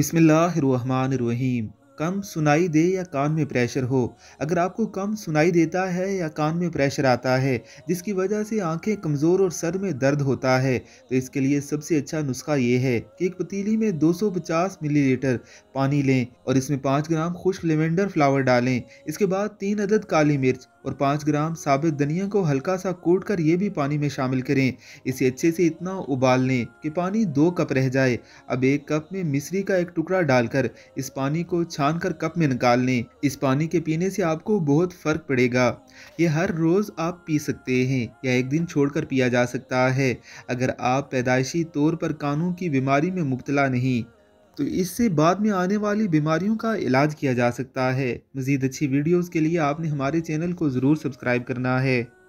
बिस्मिल्लाहिर्रहमानिर्रहीम कम सुनाई दे या कान में प्रेशर हो अगर आपको कम सुनाई देता है या कान में प्रेशर आता है जिसकी वजह से आंखें कमज़ोर और सर में दर्द होता है तो इसके लिए सबसे अच्छा नुस्खा ये है कि एक पतीली में 250 मिलीलीटर पानी लें और इसमें 5 ग्राम खुश्क लेवेंडर फ्लावर डालें इसके बाद तीन अदद काली मिर्च और पाँच ग्राम साबित धनिया को हल्का सा कूट कर ये भी पानी में शामिल करें इसे अच्छे से इतना उबाल लें कि पानी दो कप रह जाए अब एक कप में मिश्री का एक टुकड़ा डालकर इस पानी को कर कप में निकाल लें इस पानी के पीने से आपको बहुत फ़र्क पड़ेगा यह हर रोज़ आप पी सकते हैं या एक दिन छोड़कर पिया जा सकता है अगर आप पैदाइशी तौर पर कानों की बीमारी में मुबतला नहीं तो इससे बाद में आने वाली बीमारियों का इलाज किया जा सकता है मज़ीद अच्छी वीडियोज़ के लिए आपने हमारे चैनल को ज़रूर सब्सक्राइब करना है